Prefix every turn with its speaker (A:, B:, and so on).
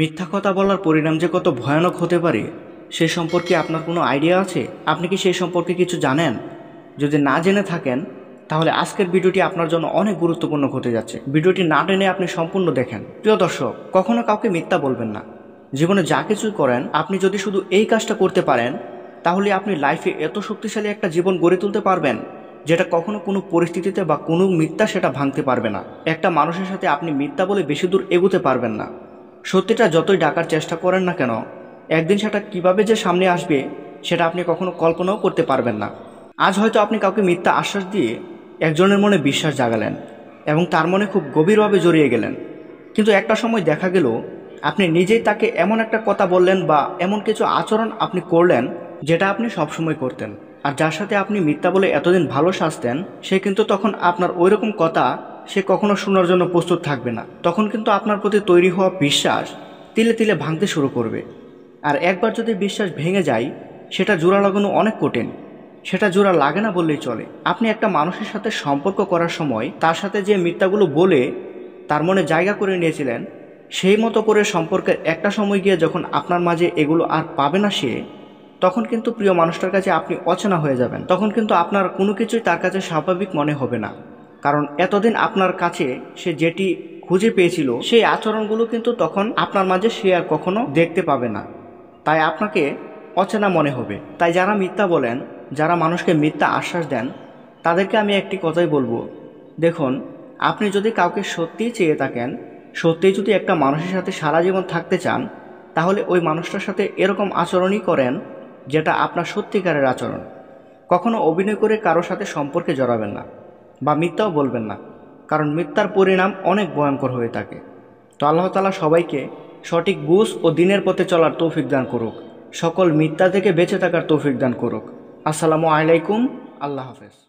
A: মিথ্যা কথা বলার পরিণাম যে কত ভয়ানক হতে পারে সে সম্পর্কে আপনার কোনো আইডিয়া আছে আপনি কি সেই সম্পর্কে কিছু জানেন যদি না জেনে থাকেন তাহলে আজকের ভিডিওটি আপনার জন্য অনেক গুরুত্বপূর্ণ হতে যাচ্ছে ভিডিওটি না টেনে আপনি সম্পূর্ণ দেখেন প্রিয় দর্শক কখনো কাউকে মিথ্যা বলবেন না জীবনে যা কিছু করেন আপনি যদি শুধু এই কাজটা করতে পারেন তাহলে আপনি লাইফে এত শক্তিশালী একটা জীবন গড়ে তুলতে পারবেন যেটা কখনো কোনো পরিস্থিতিতে বা কোনো মিথ্যা সেটা ভাঙতে পারবে না একটা মানুষের সাথে আপনি মিথ্যা বলে বেশি দূর এগোতে পারবেন না সত্যিটা যতই ডাকার চেষ্টা করেন না কেন একদিন সেটা কিভাবে যে সামনে আসবে সেটা আপনি কখনো কল্পনাও করতে পারবেন না আজ হয়তো আপনি কাউকে মিথ্যা আশ্বাস দিয়ে একজনের মনে বিশ্বাস জাগালেন এবং তার মনে খুব গভীরভাবে জড়িয়ে গেলেন কিন্তু একটা সময় দেখা গেল আপনি নিজেই তাকে এমন একটা কথা বললেন বা এমন কিছু আচরণ আপনি করলেন যেটা আপনি সবসময় করতেন আর যার সাথে আপনি মিথ্যা বলে এতদিন ভালো সাজতেন সে কিন্তু তখন আপনার ওইরকম কথা সে কখনো শোনার জন্য প্রস্তুত থাকবে না তখন কিন্তু আপনার প্রতি তৈরি হওয়া বিশ্বাস তিলে তিলে ভাঙতে শুরু করবে আর একবার যদি বিশ্বাস ভেঙে যায় সেটা জোড়া লাগানো অনেক কঠিন সেটা জোড়া লাগে না বললেই চলে আপনি একটা মানুষের সাথে সম্পর্ক করার সময় তার সাথে যে মিথ্যাগুলো বলে তার মনে জায়গা করে নিয়েছিলেন সেই মতো করে সম্পর্কের একটা সময় গিয়ে যখন আপনার মাঝে এগুলো আর পাবে না সে তখন কিন্তু প্রিয় মানুষটার কাছে আপনি অচেনা হয়ে যাবেন তখন কিন্তু আপনার কোনো কিছুই তার কাছে স্বাভাবিক মনে হবে না কারণ এতদিন আপনার কাছে সে যেটি খুঁজে পেয়েছিল সেই আচরণগুলো কিন্তু তখন আপনার মাঝে সে আর কখনো দেখতে পাবে না তাই আপনাকে অচেনা মনে হবে তাই যারা মিথ্যা বলেন যারা মানুষকে মিথ্যা আশ্বাস দেন তাদেরকে আমি একটি কথাই বলবো দেখুন আপনি যদি কাউকে সত্যিই চেয়ে থাকেন সত্যিই যদি একটা মানুষের সাথে সারা জীবন থাকতে চান তাহলে ওই মানুষটার সাথে এরকম আচরণই করেন যেটা আপনার সত্যিকারের আচরণ কখনো অভিনয় করে কারোর সাথে সম্পর্কে জড়াবেন না বা মিথ্যাও বলবেন না কারণ মিথ্যার পরিণাম অনেক ভয়ঙ্কর হয়ে থাকে তো আল্লাহ তালা সবাইকে সঠিক বুঝ ও দিনের পথে চলার তৌফিক দান করুক সকল মিথ্যা থেকে বেঁচে থাকার তৌফিক দান করুক আসসালামু আলাইকুম আল্লাহ হাফেজ